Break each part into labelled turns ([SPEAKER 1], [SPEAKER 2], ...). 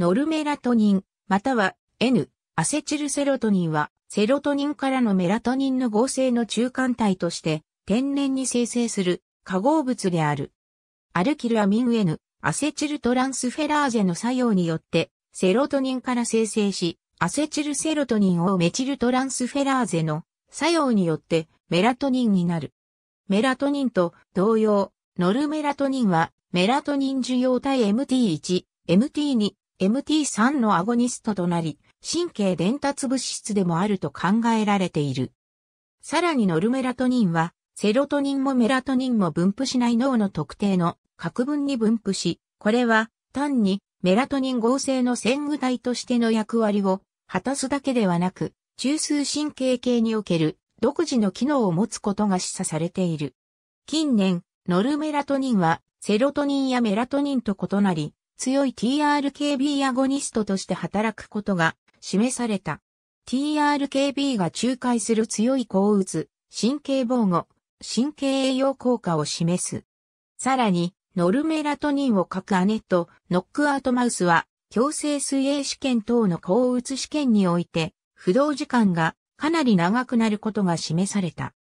[SPEAKER 1] ノルメラトニン、または N、アセチルセロトニンは、セロトニンからのメラトニンの合成の中間体として、天然に生成する化合物である。アルキルアミン N、アセチルトランスフェラーゼの作用によって、セロトニンから生成し、アセチルセロトニンをメチルトランスフェラーゼの作用によってメラトニンになる。メラトニンと同様、ノルメラトニンはメラトニン受容体 MT1、MT2 MT3 のアゴニストとなり、神経伝達物質でもあると考えられている。さらにノルメラトニンは、セロトニンもメラトニンも分布しない脳の特定の核分に分布し、これは単にメラトニン合成の潜具体としての役割を果たすだけではなく、中枢神経系における独自の機能を持つことが示唆されている。近年、ノルメラトニンはセロトニンやメラトニンと異なり、強い TRKB アゴニストとして働くことが示された。TRKB が仲介する強い抗うつ、神経防護、神経栄養効果を示す。さらに、ノルメラトニンを書くアネット、ノックアウトマウスは、強制水泳試験等の抗うつ試験において、不動時間がかなり長くなることが示された。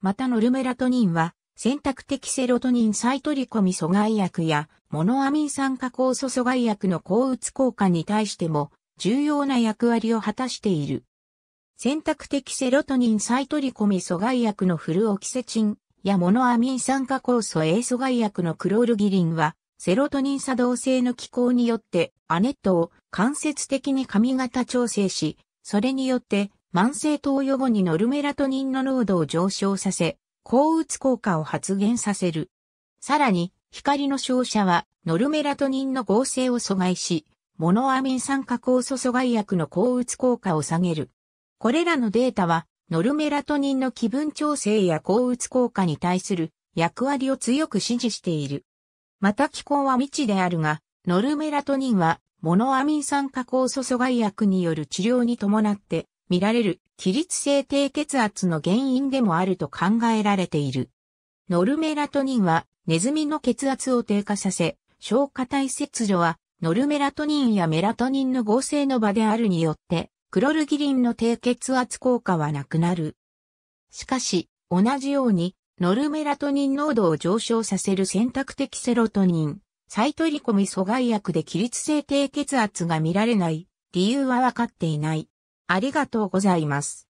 [SPEAKER 1] またノルメラトニンは、選択的セロトニン再取り込み阻害薬やモノアミン酸化酵素阻害薬の抗うつ効果に対しても重要な役割を果たしている。選択的セロトニン再取り込み阻害薬のフルオキセチンやモノアミン酸化酵素 A 阻害薬のクロールギリンはセロトニン作動性の機構によってアネットを間接的に髪型調整し、それによって慢性投与後にノルメラトニンの濃度を上昇させ、抗うつ効果を発現させる。さらに、光の照射は、ノルメラトニンの合成を阻害し、モノアミン酸化酵素阻害薬の抗うつ効果を下げる。これらのデータは、ノルメラトニンの気分調整や抗うつ効果に対する役割を強く支持している。また気候は未知であるが、ノルメラトニンはモノアミン酸化酵素阻害薬による治療に伴って見られる起立性低血圧の原因でもあると考えられている。ノルメラトニンはネズミの血圧を低下させ、消化体切除はノルメラトニンやメラトニンの合成の場であるによって、クロルギリンの低血圧効果はなくなる。しかし、同じように、ノルメラトニン濃度を上昇させる選択的セロトニン、サイトリコミ阻害薬で起立性低血圧が見られない理由はわかっていない。ありがとうございます。